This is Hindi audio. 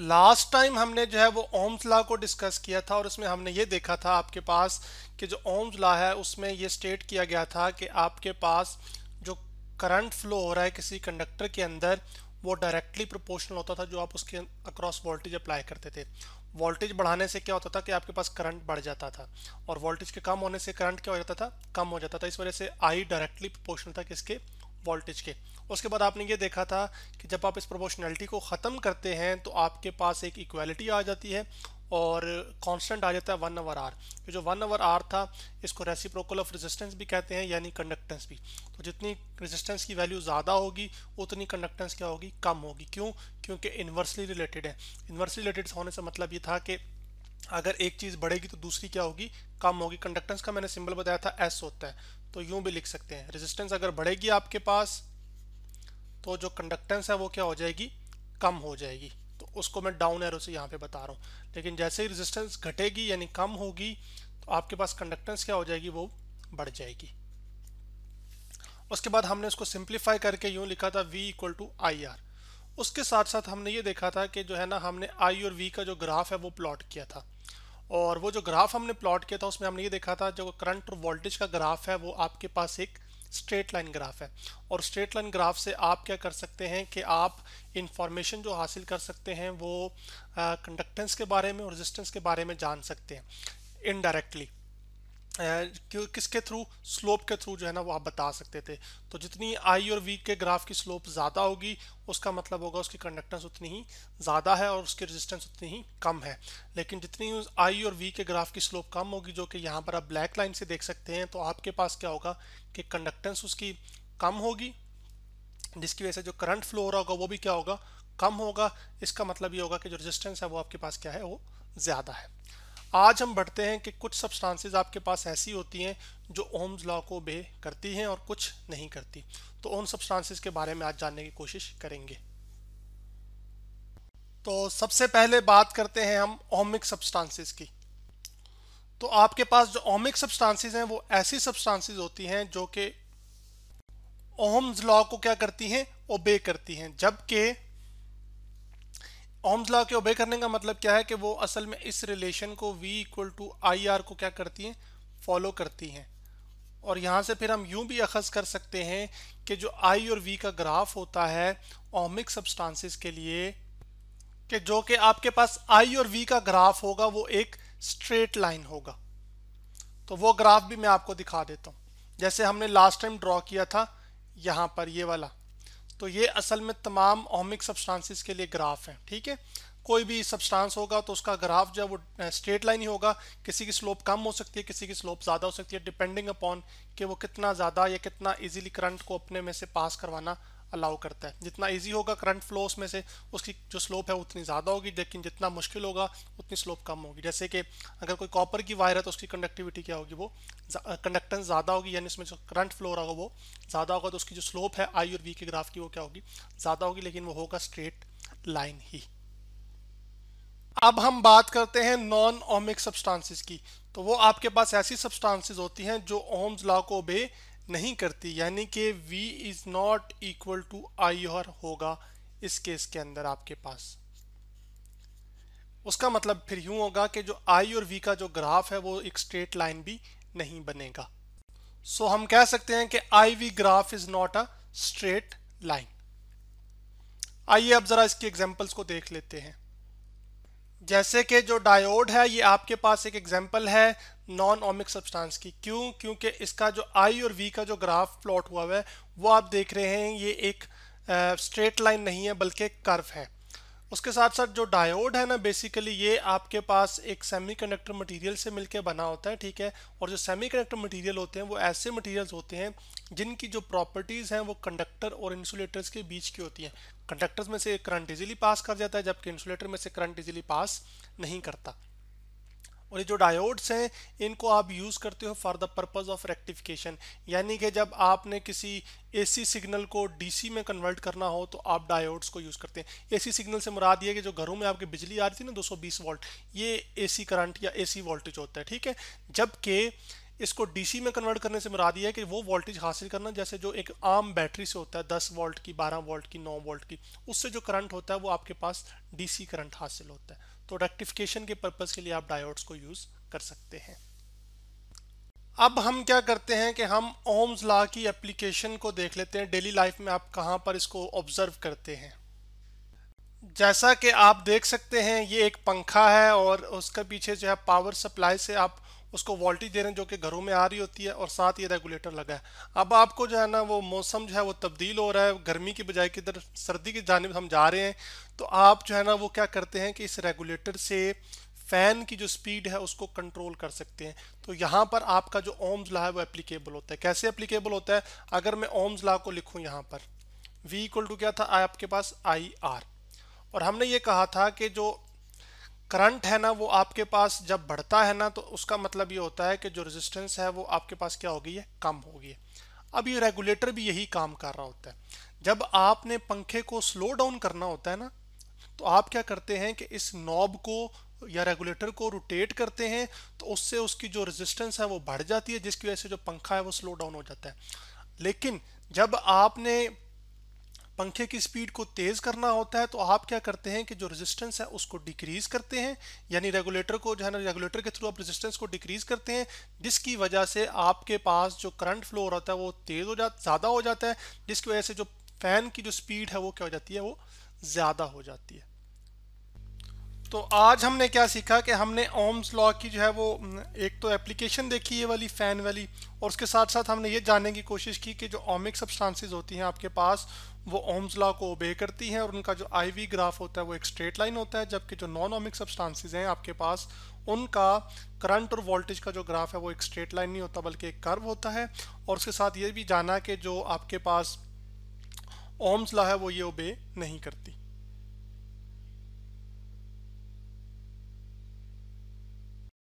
लास्ट टाइम हमने जो है वो ओम्स लॉ को डिस्कस किया था और उसमें हमने ये देखा था आपके पास कि जो ओम्स लॉ है उसमें ये स्टेट किया गया था कि आपके पास जो करंट फ्लो हो रहा है किसी कंडक्टर के अंदर वो डायरेक्टली प्रोपोर्शनल होता था जो आप उसके अक्रॉस वोल्टेज अप्लाई करते थे वोल्टेज बढ़ाने से क्या होता था कि आपके पास करंट बढ़ जाता था और वोल्टेज के कम होने से करंट क्या हो जाता था कम हो जाता था इस वजह से आई डायरेक्टली प्रोपोर्शनल था किसके वोल्टेज के उसके बाद आपने ये देखा था कि जब आप इस प्रोपोर्शनैलिटी को ख़त्म करते हैं तो आपके पास एक इक्वालिटी आ जाती है और कांस्टेंट आ जाता है वन आवर आर ये जो वन आवर आर था इसको रेसिप्रोकल ऑफ रेजिस्टेंस भी कहते हैं यानी कंडक्टेंस भी तो जितनी रेजिस्टेंस की वैल्यू ज़्यादा होगी उतनी कंडक्टेंस क्या होगी कम होगी क्यों क्योंकि इन्वर्सली रिलेटेड है इन्वर्सली रिलेटेड होने से मतलब ये था कि अगर एक चीज़ बढ़ेगी तो दूसरी क्या होगी कम होगी कंडक्टेंस का मैंने सिंबल बताया था एस होता है तो यूं भी लिख सकते हैं रेजिस्टेंस अगर बढ़ेगी आपके पास तो जो कंडक्टेंस है वो क्या हो जाएगी कम हो जाएगी तो उसको मैं डाउन एरो से यहाँ पे बता रहा हूँ लेकिन जैसे ही रेजिस्टेंस घटेगी यानी कम होगी तो आपके पास कंडक्टेंस क्या हो जाएगी वो बढ़ जाएगी उसके बाद हमने उसको सिंप्लीफाई करके यूँ लिखा था V equal to I R उसके साथ साथ हमने ये देखा था कि जो है ना हमने आई और वी का जो ग्राफ है वो प्लॉट किया था और वो जो ग्राफ हमने प्लॉट किया था उसमें हमने ये देखा था जो करंट और वोल्टेज का ग्राफ है वो आपके पास एक स्ट्रेट लाइन ग्राफ है और स्ट्रेट लाइन ग्राफ से आप क्या कर सकते हैं कि आप इंफॉर्मेशन जो हासिल कर सकते हैं वो कंडक्टेंस के बारे में और रेजिस्टेंस के बारे में जान सकते हैं इनडायरेक्टली किसके थ्रू स्लोप के थ्रू जो है ना वो आप बता सकते थे तो जितनी आई और वी के ग्राफ की स्लोप ज़्यादा होगी उसका मतलब होगा उसकी कंडक्टेंस उतनी ही ज़्यादा है और उसकी रेजिस्टेंस उतनी ही कम है लेकिन जितनी आई और वी के ग्राफ की स्लोप कम होगी जो कि यहाँ पर आप ब्लैक लाइन से देख सकते हैं तो आपके पास क्या होगा कि कंडक्टेंस उसकी कम होगी जिसकी वजह से जो करंट फ्लो हो रहा होगा वो भी क्या होगा कम होगा इसका मतलब ये होगा कि जो रजिस्टेंस है वो आपके पास क्या है वो ज़्यादा है आज हम बढ़ते हैं कि कुछ सब्सटेंसेस आपके पास ऐसी होती हैं जो ओम्स लॉ को बे करती हैं और कुछ नहीं करती तो उन सब्सटेंसेस के बारे में आज जानने की कोशिश करेंगे तो सबसे पहले बात करते हैं हम ओमिक सब्सटेंसेस की तो आपके पास जो ओमिक सब्सटेंसेस हैं वो ऐसी सब्सटेंसेस होती हैं जो कि ओम्स लॉ को क्या करती हैं ओबे करती हैं जबकि ओम्स लॉ के ओबे करने का मतलब क्या है कि वो असल में इस रिलेशन को v equal to I R को क्या करती हैं फॉलो करती हैं और यहाँ से फिर हम यूँ भी अखज़ कर सकते हैं कि जो आई और वी का ग्राफ होता है ओमिक सब्सटेंसेस के लिए कि जो कि आपके पास आई और वी का ग्राफ होगा वो एक स्ट्रेट लाइन होगा तो वो ग्राफ भी मैं आपको दिखा देता हूँ जैसे हमने लास्ट टाइम ड्रॉ किया था यहाँ पर ये वाला तो ये असल में तमाम ओमिक सब्सटेंसेस के लिए ग्राफ है ठीक है कोई भी सब्सटेंस होगा तो उसका ग्राफ जो वो स्ट्रेट लाइन ही होगा किसी की स्लोप कम हो सकती है किसी की स्लोप ज़्यादा हो सकती है डिपेंडिंग अपॉन कि वो कितना ज़्यादा या कितना इजीली करंट को अपने में से पास करवाना अलाउ करता है जितना ईजी होगा करंट फ्लो में से उसकी जो स्लोप है उतनी ज़्यादा होगी लेकिन जितना मुश्किल होगा उतनी स्लोप कम होगी जैसे कि अगर कोई कॉपर की वायर है तो उसकी कंडक्टिविटी क्या होगी वो कंडक्टेंस ज़्यादा होगी यानी उसमें जो करंट फ्लो रहा वो ज़्यादा होगा तो उसकी जो स्लोप है आई और वी के ग्राफ की वो क्या होगी ज़्यादा होगी लेकिन वो होगा स्ट्रेट लाइन ही अब हम बात करते हैं नॉन ओमिक सब्सटेंसेस की तो वो आपके पास ऐसी सब्सटेंसेस होती हैं जो ओम्स लॉ को बे नहीं करती यानी कि v is not equal to I और होगा इस केस के अंदर आपके पास उसका मतलब फिर यूं होगा कि जो आई और वी का जो ग्राफ है वो एक स्ट्रेट लाइन भी नहीं बनेगा सो so, हम कह सकते हैं कि I V graph is not a straight line आइए अब जरा इसके एग्जांपल्स को देख लेते हैं जैसे कि जो डायोड है ये आपके पास एक एग्जांपल है नॉन ओमिक सब्सटेंस की क्यों क्योंकि इसका जो आई और वी का जो ग्राफ प्लॉट हुआ हुआ है वो आप देख रहे हैं ये एक स्ट्रेट लाइन नहीं है बल्कि कर्व है उसके साथ साथ जो डायोड है ना बेसिकली ये आपके पास एक सेमीकंडक्टर मटेरियल से मिलके बना होता है ठीक है और जो सेमीकंडक्टर मटेरियल होते हैं वो ऐसे मटेरियल्स होते हैं जिनकी जो प्रॉपर्टीज़ हैं वो कंडक्टर और इंसुलेटर्स के बीच की होती हैं कंडक्टर्स में से करंट इजीली पास कर जाता है जबकि इंसुलेटर में से करंट इजीली पास नहीं करता और ये जो डायोड्स हैं इनको आप यूज़ करते हो for the purpose of rectification यानी कि जब आपने किसी एसी सिग्नल को डीसी में कन्वर्ट करना हो तो आप डायोड्स को यूज़ करते हैं एसी सिग्नल से मुराद ये कि जो घरों में आपकी बिजली आ रही थी ना 220 वोल्ट ये एसी करंट या एसी वोल्टेज होता है ठीक है जबकि इसको डीसी में कन्वर्ट करने से मुराद ये है कि वो वोल्टेज हासिल करना जैसे जो एक आम बैटरी से होता है दस वोल्ट की बारह वोल्ट की नौ वोल्ट की उससे जो करंट होता है वो आपके पास डीसी करंट हासिल होता है तो रेक्टिफिकेशन के पर्पज के लिए आप डायोड्स को यूज कर सकते हैं अब हम क्या करते हैं कि हम ओम्स लॉ की एप्लीकेशन को देख लेते हैं डेली लाइफ में आप कहाँ पर इसको ऑब्जर्व करते हैं जैसा कि आप देख सकते हैं ये एक पंखा है और उसके पीछे जो है पावर सप्लाई से आप उसको वोल्टेज दे रहे हैं जो कि घरों में आ रही होती है और साथ ये रेगुलेटर लगा है अब आपको जो है ना वो मौसम जो है वो तब्दील हो रहा है गर्मी की बजाय किधर सर्दी की जानब हम जा रहे हैं तो आप जो है ना वो क्या करते हैं कि इस रेगुलेटर से फैन की जो स्पीड है उसको कंट्रोल कर सकते हैं तो यहाँ पर आपका जो ओम्स ला है वो एप्लीकेबल होता है कैसे एप्लीकेबल होता है अगर मैं ओम्स ला को लिखूँ यहाँ पर वी इक्वल टू क्या था आपके पास आई आर और हमने ये कहा था कि जो करंट है ना वो आपके पास जब बढ़ता है ना तो उसका मतलब ये होता है कि जो रेजिस्टेंस है वो आपके पास क्या हो गई है कम हो गई है अब ये रेगुलेटर भी यही काम कर रहा होता है जब आपने पंखे को स्लो डाउन करना होता है ना तो आप क्या करते हैं कि इस नॉब को या रेगुलेटर को रोटेट करते हैं तो उससे उसकी जो रेजिस्टेंस है वो बढ़ जाती है जिसकी वजह से जो पंखा है वो स्लो डाउन हो जाता है लेकिन जब आपने पंखे की स्पीड को तेज़ करना होता है तो आप क्या करते हैं कि जो रेजिस्टेंस है उसको डिक्रीज़ करते हैं यानी रेगुलेटर को जो है ना रेगुलेटर के थ्रू आप रेजिस्टेंस को डिक्रीज़ करते हैं जिसकी वजह से आपके पास जो करंट फ्लो होता है वो तेज़ हो जा ज़्यादा हो जाता है जिसकी वजह से जो फ़ैन की जो स्पीड है वो क्या हो जाती है वो ज़्यादा हो जाती है तो आज हमने क्या सीखा कि हमने ओम्स लॉ की जो है वो एक तो एप्लीकेशन देखी ये वाली फैन वाली और उसके साथ साथ हमने ये जानने की कोशिश की कि जो ओमिक सब्सटेंसेस होती हैं आपके पास वो ओम्स लॉ को ओबे करती हैं और उनका जो आईवी ग्राफ होता है वो एक स्ट्रेट लाइन होता है जबकि जो नॉन ओमिक सब्सटांसिस हैं आपके पास उनका करंट और वोल्टेज का जो ग्राफ है वो एक स्ट्रेट लाइन नहीं होता बल्कि एक कर्व होता है और उसके साथ ये भी जाना कि जो आपके पास ओम्स लॉ है वो ये ओबे नहीं करती